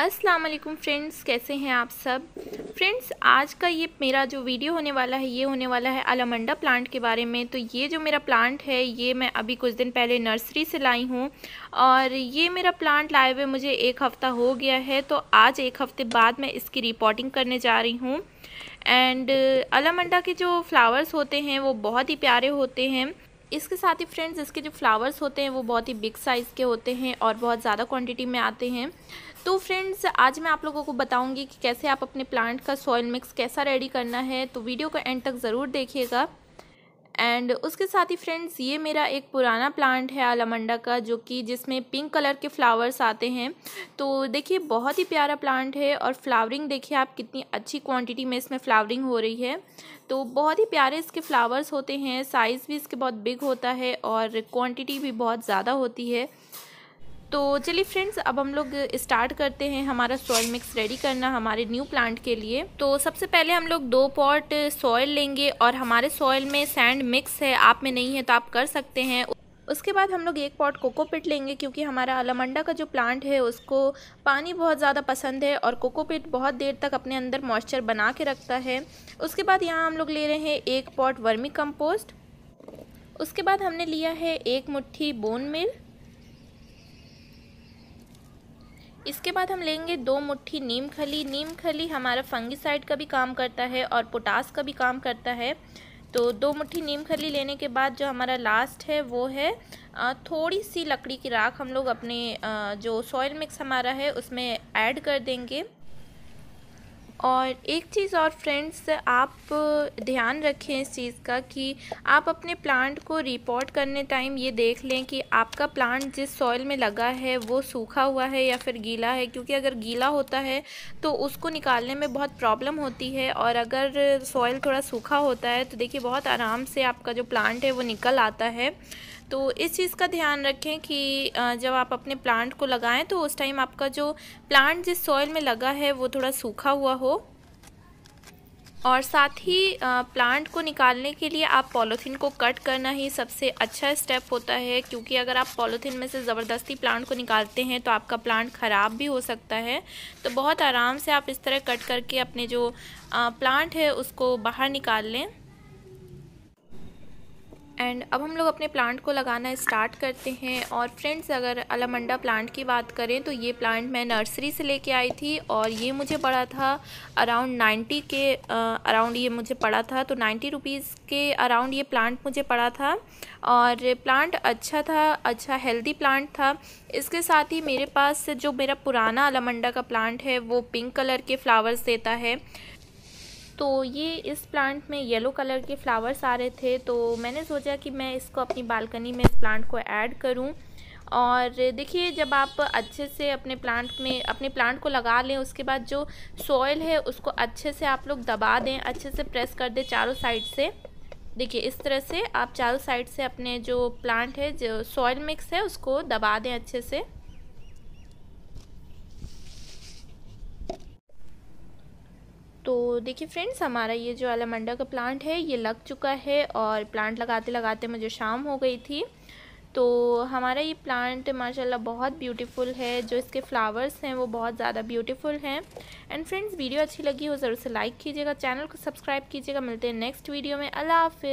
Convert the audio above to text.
अस्सलाम वालेकुम फ्रेंड्स कैसे हैं आप सब फ्रेंड्स आज का ये मेरा जो वीडियो होने वाला है ये होने वाला है अलमंडा प्लांट के बारे में तो ये जो मेरा प्लांट है ये मैं अभी कुछ दिन पहले नर्सरी से लाई हूँ और ये मेरा प्लांट लाए हुए मुझे एक हफ़्ता हो गया है तो आज एक हफ़्ते बाद मैं इसकी रिपोर्टिंग करने जा रही हूँ एंड अलमंडा के जो फ्लावर्स होते हैं वो बहुत ही प्यारे होते हैं इसके साथ ही फ्रेंड्स इसके जो फ्लावर्स होते हैं वो बहुत ही बिग साइज़ के होते हैं और बहुत ज़्यादा क्वांटिटी में आते हैं तो फ्रेंड्स आज मैं आप लोगों को बताऊंगी कि कैसे आप अपने प्लांट का सॉइल मिक्स कैसा रेडी करना है तो वीडियो को एंड तक ज़रूर देखिएगा एंड उसके साथ ही फ्रेंड्स ये मेरा एक पुराना प्लांट है आलामंडा का जो कि जिसमें पिंक कलर के फ्लावर्स आते हैं तो देखिए बहुत ही प्यारा प्लांट है और फ्लावरिंग देखिए आप कितनी अच्छी क्वांटिटी में इसमें फ्लावरिंग हो रही है तो बहुत ही प्यारे इसके फ्लावर्स होते हैं साइज़ भी इसके बहुत बिग होता है और क्वान्टिटी भी बहुत ज़्यादा होती है तो चलिए फ्रेंड्स अब हम लोग स्टार्ट करते हैं हमारा सॉयल मिक्स रेडी करना हमारे न्यू प्लांट के लिए तो सबसे पहले हम लोग दो पॉट सॉयल लेंगे और हमारे सॉयल में सैंड मिक्स है आप में नहीं है तो आप कर सकते हैं उसके बाद हम लोग एक पॉट कोकोपिट लेंगे क्योंकि हमारा अलमंडा का जो प्लांट है उसको पानी बहुत ज़्यादा पसंद है और कोकोपिट बहुत देर तक अपने अंदर मॉइस्चर बना के रखता है उसके बाद यहाँ हम लोग ले रहे हैं एक पॉट वर्मी कंपोस्ट उसके बाद हमने लिया है एक मुट्ठी बोन मिल इसके बाद हम लेंगे दो मुट्ठी नीम खली नीम खली हमारा फंगिसाइड का भी काम करता है और पोटास का भी काम करता है तो दो मुट्ठी नीम खली लेने के बाद जो हमारा लास्ट है वो है थोड़ी सी लकड़ी की राख हम लोग अपने जो सॉयल मिक्स हमारा है उसमें ऐड कर देंगे और एक चीज़ और फ्रेंड्स आप ध्यान रखें इस चीज़ का कि आप अपने प्लांट को रिपोर्ट करने टाइम ये देख लें कि आपका प्लांट जिस सॉइल में लगा है वो सूखा हुआ है या फिर गीला है क्योंकि अगर गीला होता है तो उसको निकालने में बहुत प्रॉब्लम होती है और अगर सॉइल थोड़ा सूखा होता है तो देखिए बहुत आराम से आपका जो प्लांट है वो निकल आता है तो इस चीज़ का ध्यान रखें कि जब आप अपने प्लांट को लगाएं तो उस टाइम आपका जो प्लांट जिस सॉइल में लगा है वो थोड़ा सूखा हुआ हो और साथ ही प्लांट को निकालने के लिए आप पॉलीथीन को कट करना ही सबसे अच्छा स्टेप होता है क्योंकि अगर आप पॉलीथीन में से ज़बरदस्ती प्लांट को निकालते हैं तो आपका प्लांट ख़राब भी हो सकता है तो बहुत आराम से आप इस तरह कट करके अपने जो प्लांट है उसको बाहर निकाल लें एंड अब हम लोग अपने प्लांट को लगाना स्टार्ट करते हैं और फ्रेंड्स अगर अलामंडा प्लांट की बात करें तो ये प्लांट मैं नर्सरी से लेके आई थी और ये मुझे पड़ा था अराउंड नाइन्टी के अराउंड ये मुझे पड़ा था तो नाइन्टी रुपीज़ के अराउंड ये प्लांट मुझे पड़ा था और प्लांट अच्छा था अच्छा हेल्दी प्लांट था इसके साथ ही मेरे पास जो मेरा पुराना अलामंडा का प्लांट है वो पिंक कलर के फ्लावर्स देता है तो ये इस प्लांट में येलो कलर के फ्लावर्स आ रहे थे तो मैंने सोचा कि मैं इसको अपनी बालकनी में इस प्लांट को ऐड करूं और देखिए जब आप अच्छे से अपने प्लांट में अपने प्लांट को लगा लें उसके बाद जो सॉयल है उसको अच्छे से आप लोग दबा दें अच्छे से प्रेस कर दें चारों साइड से देखिए इस तरह से आप चारों साइड से अपने जो प्लांट है जो सॉयल मिक्स है उसको दबा दें अच्छे से देखिए फ्रेंड्स हमारा ये जो एलामंडा का प्लांट है ये लग चुका है और प्लांट लगाते लगाते मुझे शाम हो गई थी तो हमारा ये प्लांट माशाल्लाह बहुत ब्यूटीफुल है जो इसके फ्लावर्स हैं वो बहुत ज़्यादा ब्यूटीफुल हैं एंड फ्रेंड्स वीडियो अच्छी लगी हो ज़रूर से लाइक कीजिएगा चैनल को सब्सक्राइब कीजिएगा मिलते हैं नेक्स्ट वीडियो में अल्लाह हाफिज़